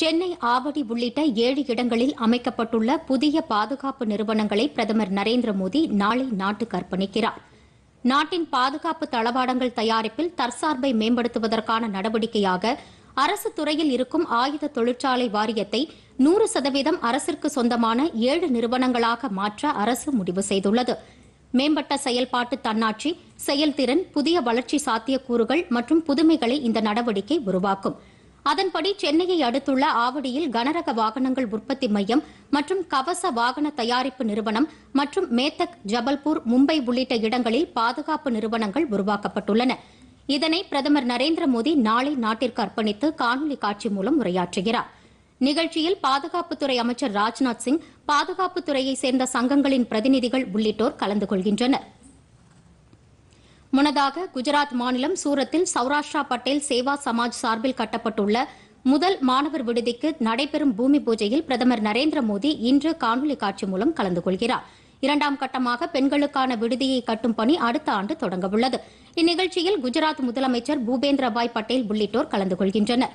சென்னை ஆவடி உள்ளிட்ட ஏழு இடங்களில் அமைக்கப்பட்டுள்ள புதிய பாதுகாப்பு நிறுவனங்களை பிரதமர் நரேந்திர மோடி நாளை நாட்டுக்கு அர்ப்பணிக்கிறார் நாட்டின் பாதுகாப்பு தளவாடங்கள் தயாரிப்பில் தற்சார்பை மேம்படுத்துவதற்கான நடவடிக்கையாக அரசு துறையில் இருக்கும் ஆயுத தொழிற்சாலை வாரியத்தை நூறு சதவீதம் அரசிற்கு சொந்தமான ஏழு நிறுவனங்களாக மாற்ற அரசு முடிவு செய்துள்ளது மேம்பட்ட செயல்பாட்டு தன்னாட்சி செயல்திறன் புதிய வளர்ச்சி சாத்தியக்கூறுகள் மற்றும் புதுமைகளை இந்த நடவடிக்கை உருவாக்கும் அதன்படி சென்னையை அடுத்துள்ள ஆவடியில் கனரக வாகனங்கள் உற்பத்தி மையம் மற்றும் கவச வாகன தயாரிப்பு நிறுவனம் மற்றும் மேத்தக் ஜபல்பூர் மும்பை உள்ளிட்ட இடங்களில் பாதுகாப்பு நிறுவனங்கள் உருவாக்கப்பட்டுள்ளன இதனை பிரதமர் நரேந்திர மோடி நாளை நாட்டிற்கு அர்ப்பணித்து காணொலி காட்சி மூலம் உரையாற்றுகிறார் நிகழ்ச்சியில் பாதுகாப்புத்துறை அமைச்சர் ராஜ்நாத் சிங் பாதுகாப்புத்துறையைச் சேர்ந்த சங்கங்களின் பிரதிநிதிகள் உள்ளிட்டோர் கலந்து கொள்கின்றனா் முன்னதாக குஜராத் மாநிலம் சூரத்தில் சௌராஷ்டிரா பட்டேல் சேவா சமாஜ் சார்பில் கட்டப்பட்டுள்ள முதல் மாணவர் விடுதிக்கு நடைபெறும் பூமி பூஜையில் பிரதமர் நரேந்திர மோடி இன்று காணொலி காட்சி மூலம் கலந்து கொள்கிறார் இரண்டாம் கட்டமாக பெண்களுக்கான விடுதியை கட்டும் பணி அடுத்த ஆண்டு தொடங்கவுள்ளது இந்நிகழ்ச்சியில் குஜராத் முதலமைச்சர் பூபேந்திரபாய் பட்டேல் உள்ளிட்டோர் கலந்து கொள்கின்றனா்